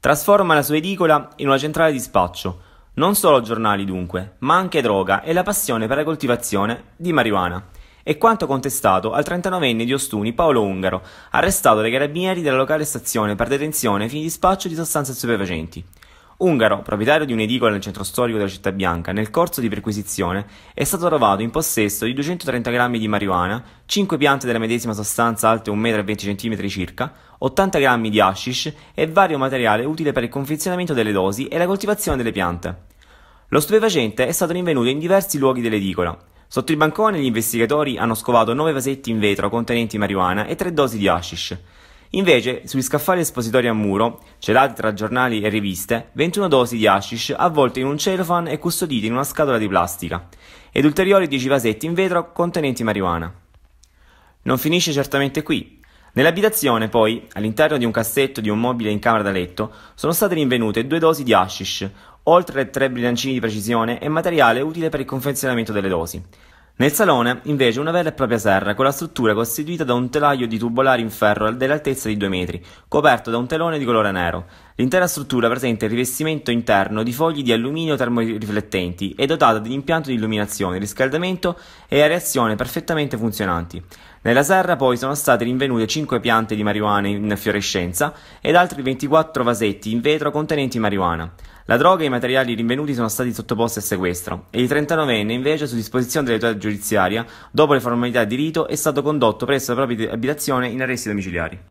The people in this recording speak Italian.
Trasforma la sua edicola in una centrale di spaccio, non solo giornali dunque, ma anche droga e la passione per la coltivazione di marijuana. E quanto contestato al 39enne di Ostuni Paolo Ungaro, arrestato dai carabinieri della locale stazione per detenzione fini di spaccio di sostanze stupefacenti. Ungaro, proprietario di un'edicola nel centro storico della città bianca, nel corso di perquisizione è stato trovato in possesso di 230 grammi di marijuana, 5 piante della medesima sostanza alte 1,20 cm circa, 80 grammi di hashish e vario materiale utile per il confezionamento delle dosi e la coltivazione delle piante. Lo stupefacente è stato rinvenuto in diversi luoghi dell'edicola. Sotto il bancone gli investigatori hanno scovato 9 vasetti in vetro contenenti marijuana e 3 dosi di hashish. Invece, sugli scaffali espositori a muro, celati tra giornali e riviste, 21 dosi di hashish avvolte in un cellophane e custodite in una scatola di plastica, ed ulteriori 10 vasetti in vetro contenenti marijuana. Non finisce certamente qui, Nell'abitazione, poi, all'interno di un cassetto di un mobile in camera da letto, sono state rinvenute due dosi di hashish, oltre tre brillancini di precisione e materiale utile per il confezionamento delle dosi. Nel salone, invece, una vera e propria serra, con la struttura costituita da un telaio di tubolari in ferro dell'altezza di 2 metri, coperto da un telone di colore nero. L'intera struttura presenta il rivestimento interno di fogli di alluminio termoriflettenti e dotata di impianto di illuminazione, riscaldamento e areazione perfettamente funzionanti. Nella serra poi sono state rinvenute 5 piante di marijuana in fiorescenza ed altri 24 vasetti in vetro contenenti marijuana. La droga e i materiali rinvenuti sono stati sottoposti a sequestro e il 39enne invece su disposizione dell'autorità giudiziaria, dopo le formalità di rito, è stato condotto presso la propria abitazione in arresti domiciliari.